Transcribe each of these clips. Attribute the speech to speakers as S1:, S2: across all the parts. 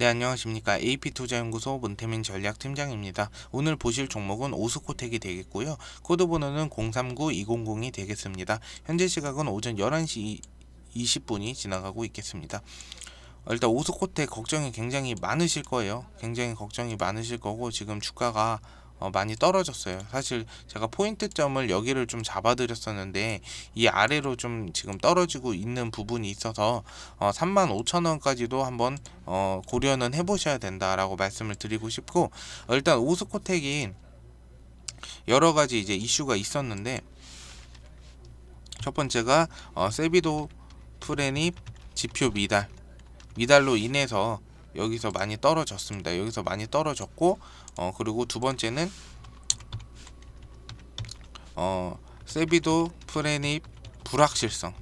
S1: 네 안녕하십니까 AP투자연구소 문태민 전략팀장입니다. 오늘 보실 종목은 오스코텍이 되겠고요. 코드 번호는 039200이 되겠습니다. 현재 시각은 오전 11시 20분이 지나가고 있겠습니다. 어, 일단 오스코텍 걱정이 굉장히 많으실 거예요. 굉장히 걱정이 많으실 거고 지금 주가가 어, 많이 떨어졌어요. 사실 제가 포인트점을 여기를 좀 잡아드렸었는데 이 아래로 좀 지금 떨어지고 있는 부분이 있어서 어, 35,000원까지도 한번 어, 고려는 해보셔야 된다라고 말씀을 드리고 싶고 어, 일단 오스코텍이 여러 가지 이제 이슈가 있었는데 첫 번째가 어, 세비도 프레닙 지표 미달 미달로 인해서 여기서 많이 떨어졌습니다. 여기서 많이 떨어졌고 어, 그리고 두 번째는 어, 세비도 프레닙 불확실성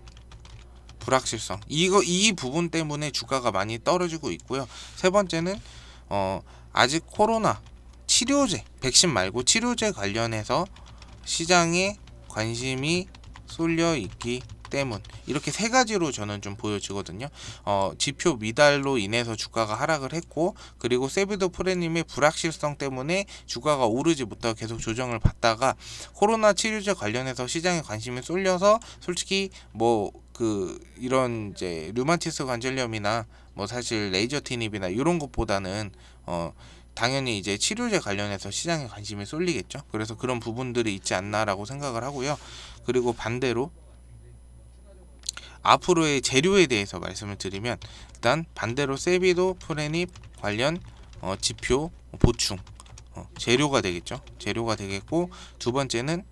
S1: 불확실성 이거 이 부분 때문에 주가가 많이 떨어지고 있고요 세 번째는 어, 아직 코로나 치료제 백신 말고 치료제 관련해서 시장에 관심이 쏠려 있기 때문 이렇게 세 가지로 저는 좀 보여지거든요. 어, 지표 미달로 인해서 주가가 하락을 했고 그리고 세비도 프레님의 불확실성 때문에 주가가 오르지 못하고 계속 조정을 받다가 코로나 치료제 관련해서 시장에 관심이 쏠려서 솔직히 뭐 그 이런 이제 류마티스 관절염이나 뭐 사실 레이저 티닙이나 이런 것보다는 어 당연히 이제 치료제 관련해서 시장에 관심이 쏠리겠죠. 그래서 그런 부분들이 있지 않나라고 생각을 하고요. 그리고 반대로 앞으로의 재료에 대해서 말씀을 드리면 일단 반대로 세비도 프레닙 관련 어, 지표 보충 어, 재료가 되겠죠 재료가 되겠고 두 번째는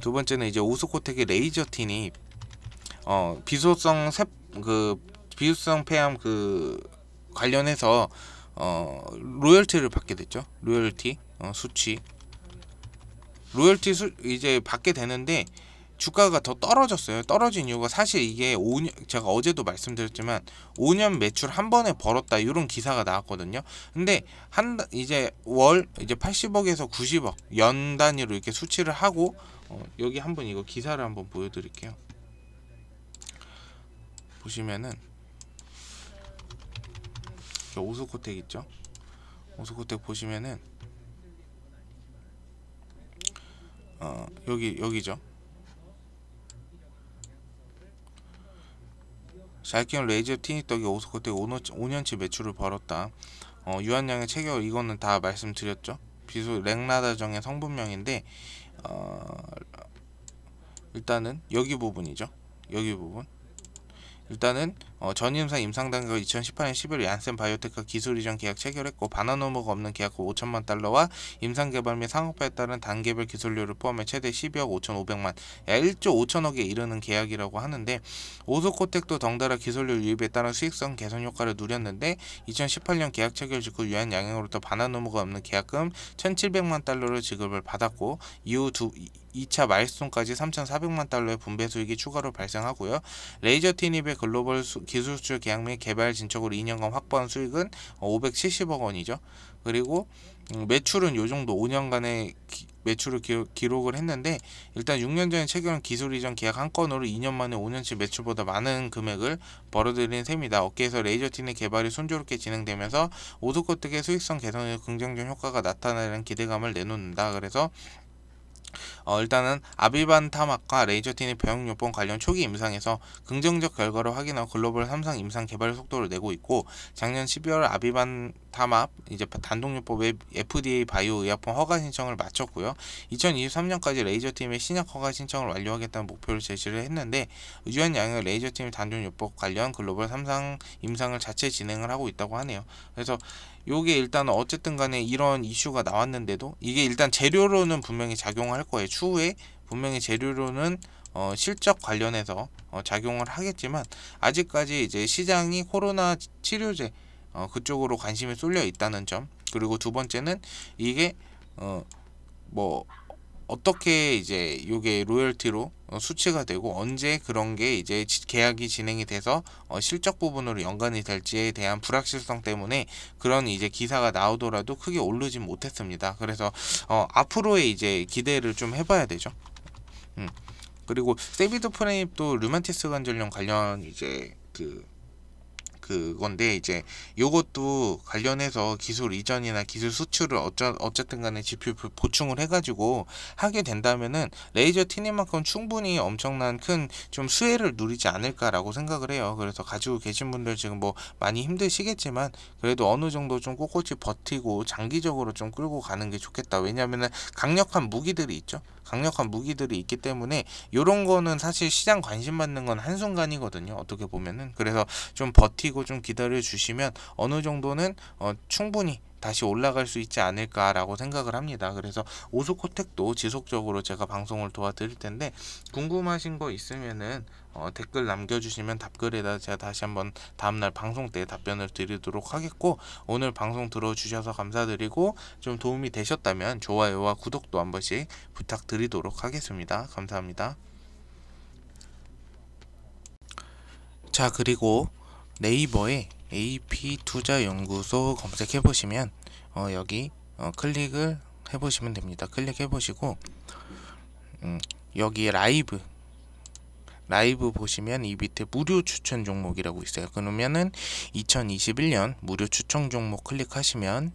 S1: 두 번째는 이제 오스코텍의 레이저 틴이 어, 비소성 세, 그 비소성 폐암 그 관련해서 어, 로열티를 받게 됐죠 로열티 어, 수치 로열티 수, 이제 받게 되는데 주가가 더 떨어졌어요. 떨어진 이유가 사실 이게 5년 제가 어제도 말씀드렸지만 5년 매출 한 번에 벌었다 이런 기사가 나왔거든요. 근데 한 이제 월 이제 80억에서 90억 연 단위로 이렇게 수치를 하고 어, 여기 한번 이거 기사를 한번 보여드릴게요. 보시면은 오스코텍 있죠. 오스코텍 보시면은 어, 여기 여기죠. 잘기운 레이저 티니떡이 오스코때 5년치 매출을 벌었다. 어, 유한양의 체격 이거는 다 말씀드렸죠. 비소 렉라다정의 성분명인데 어, 일단은 여기 부분이죠. 여기 부분. 일단은 어, 전임상임상단계가 2018년 11월 얀센 바이오테크 기술 이전 계약 체결했고 반환 의무가 없는 계약 후 5천만 달러와 임상 개발 및 상업화에 따른 단계별 기술료를 포함해 최대 12억 5,500만 약 1조 5천억에 이르는 계약이라고 하는데 오소코텍도 덩달아 기술료 유입에 따른 수익성 개선 효과를 누렸는데 2018년 계약 체결 직후 유한 양행으로부터 반환 의무가 없는 계약금 1,700만 달러를 지급을 받았고 이후 두 2차 마일스톤까지 3,400만 달러의 분배 수익이 추가로 발생하고요. 레이저 티닙의 글로벌 수, 기술 수출 계약 및 개발 진척으로 2년간 확보한 수익은 570억 어, 원이죠. 그리고 음, 매출은 요 정도 5년간의 기, 매출을 기, 록을 했는데 일단 6년 전에 체결한 기술 이전 계약 한 건으로 2년 만에 5년치 매출보다 많은 금액을 벌어들인 셈이다. 업계에서 레이저틴의 개발이 순조롭게 진행되면서 오드코텍의 수익성 개선에 긍정적 효과가 나타나는 기대감을 내놓는다. 그래서 어, 일단은 아비반 타막과 레이저틴의 병용요법 관련 초기 임상에서 긍정적 결과를 확인한 글로벌 삼상 임상 개발 속도를 내고 있고 작년 12월 아비반 타막 이제 단독요법의 FDA 바이오 의약품 허가 신청을 마쳤고요. 2023년까지 레이저팀의 신약 허가 신청을 완료하겠다는 목표를 제시를 했는데 유한 양의 레이저팀 단독요법 관련 글로벌 삼상 임상을 자체 진행을 하고 있다고 하네요. 그래서 요게 일단 어쨌든 간에 이런 이슈가 나왔는데도 이게 일단 재료로는 분명히 작용할 거예요. 추후에 분명히 재료로는 어, 실적 관련해서 어, 작용을 하겠지만 아직까지 이제 시장이 코로나 치료제 어, 그쪽으로 관심이 쏠려 있다는 점 그리고 두 번째는 이게 어, 뭐 어떻게 이제 요게 로열티로 어, 수치가 되고 언제 그런 게 이제 계약이 진행이 돼서 어, 실적 부분으로 연관이 될지에 대한 불확실성 때문에 그런 이제 기사가 나오더라도 크게 오르진 못했습니다. 그래서 어, 앞으로의 이제 기대를 좀 해봐야 되죠. 음. 그리고 세비드 프레임도 류만티스 관절염 관련 이제 그 그건데 이제 요것도 관련해서 기술 이전이나 기술 수출을 어쩌, 어쨌든 간에 지표 보충을 해가지고 하게 된다면은 레이저 티님만큼 충분히 엄청난 큰 좀 수혜를 누리지 않을까라고 생각을 해요. 그래서 가지고 계신 분들 지금 뭐 많이 힘드시겠지만 그래도 어느 정도 좀 꼿꼿이 버티고 장기적으로 좀 끌고 가는 게 좋겠다. 왜냐면은 강력한 무기들이 있죠. 강력한 무기들이 있기 때문에 이런 거는 사실 시장 관심 받는 건 한순간이거든요. 어떻게 보면은 그래서 좀 버티고 버티고 좀 기다려 주시면 어느 정도는 어, 충분히 다시 올라갈 수 있지 않을까라고 생각을 합니다. 그래서 오소코텍도 지속적으로 제가 방송을 도와드릴 텐데 궁금하신 거 있으면은 어, 댓글 남겨주시면 답글에다 제가 다시 한번 다음날 방송 때 답변을 드리도록 하겠고 오늘 방송 들어주셔서 감사드리고 좀 도움이 되셨다면 좋아요와 구독도 한 번씩 부탁드리도록 하겠습니다. 감사합니다. 자 그리고 네이버에 AP투자연구소 검색해 보시면 어, 여기 어, 클릭을 해 보시면 됩니다 클릭해 보시고 음, 여기 라이브 라이브 보시면 이 밑에 무료 추천 종목이라고 있어요 그러면은 2021년 무료 추천 종목 클릭하시면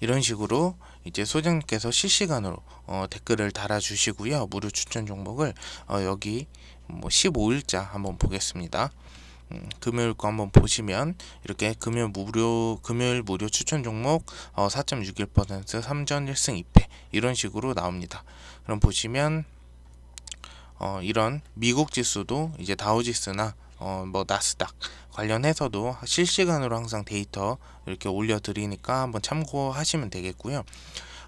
S1: 이런 식으로 이제 소장님께서 실시간으로 어, 댓글을 달아주시고요 무료 추천 종목을 어, 여기 뭐 15일자 한번 보겠습니다 음, 금요일 거 한번 보시면 이렇게 금요일 무료 금요일 무료 추천 종목 어, 4.61% 3전 1승 2패 이런 식으로 나옵니다. 그럼 보시면 어, 이런 미국 지수도 이제 다우지수나 어, 뭐 나스닥 관련해서도 실시간으로 항상 데이터 이렇게 올려드리니까 한번 참고하시면 되겠고요.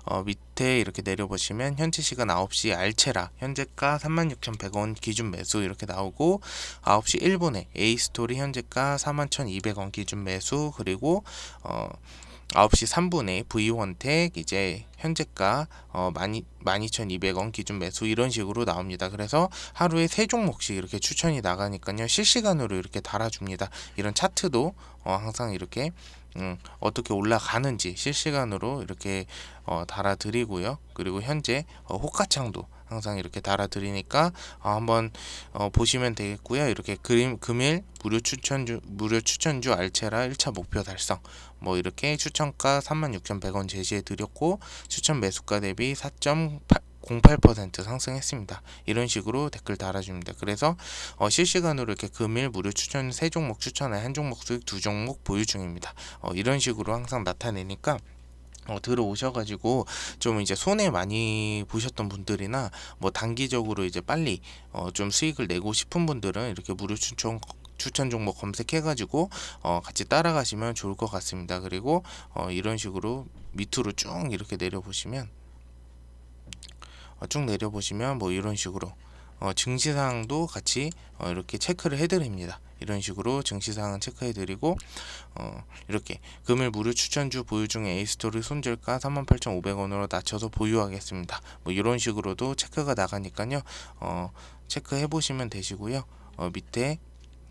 S1: 어, 밑에 이렇게 내려보시면 현재 시간 9시 알체라 현재가 36,100원 기준 매수 이렇게 나오고 9시 1분에 에이스토리 현재가 41,200원 기준 매수 그리고 어, 9시3분에 V원택 이제 현재가 어, 12,200원 기준 매수 이런 식으로 나옵니다. 그래서 하루에 세 종목씩 이렇게 추천이 나가니까요. 실시간으로 이렇게 달아줍니다. 이런 차트도 어, 항상 이렇게 음, 어떻게 올라가는지 실시간으로 이렇게 어, 달아드리고요. 그리고 현재 어, 호가창도 항상 이렇게 달아드리니까 어, 한번 어, 보시면 되겠고요. 이렇게 그 금일 무료 추천주 무료 추천주 알체라 1차 목표 달성 뭐 이렇게 추천가 36,100원 제시해 드렸고 추천 매수가 대비 4.8 0.8% 상승했습니다. 이런 식으로 댓글 달아줍니다. 그래서 어, 실시간으로 이렇게 금일 무료 추천 세 종목 추천에 한종목 수익 두 종목 보유 중입니다. 어, 이런 식으로 항상 나타내니까 어, 들어오셔가지고 좀 이제 손해 많이 보셨던 분들이나 뭐 단기적으로 이제 빨리 어, 좀 수익을 내고 싶은 분들은 이렇게 무료 추천 추천 종목 검색해가지고 어, 같이 따라가시면 좋을 것 같습니다. 그리고 어, 이런 식으로 밑으로 쭉 이렇게 내려보시면 어, 쭉 내려보시면 뭐 이런 식으로 어, 증시상도 같이 어, 이렇게 체크를 해드립니다. 이런 식으로 증시사항은 체크해드리고 어, 이렇게 금일 무료 추천주 보유 중에 에이스토리 손절가 38,500원으로 낮춰서 보유하겠습니다. 뭐 이런 식으로도 체크가 나가니까요. 어, 체크해 보시면 되시고요. 어, 밑에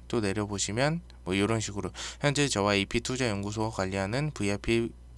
S1: 또 내려보시면 뭐 이런 식으로 현재 저와 AP투자연구소가 관리하는 VIP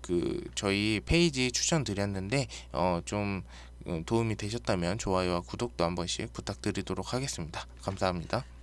S1: 그 저희 페이지 추천드렸는데 어좀 음, 도움이 되셨다면 좋아요와 구독도 한 번씩 부탁드리도록 하겠습니다. 감사합니다.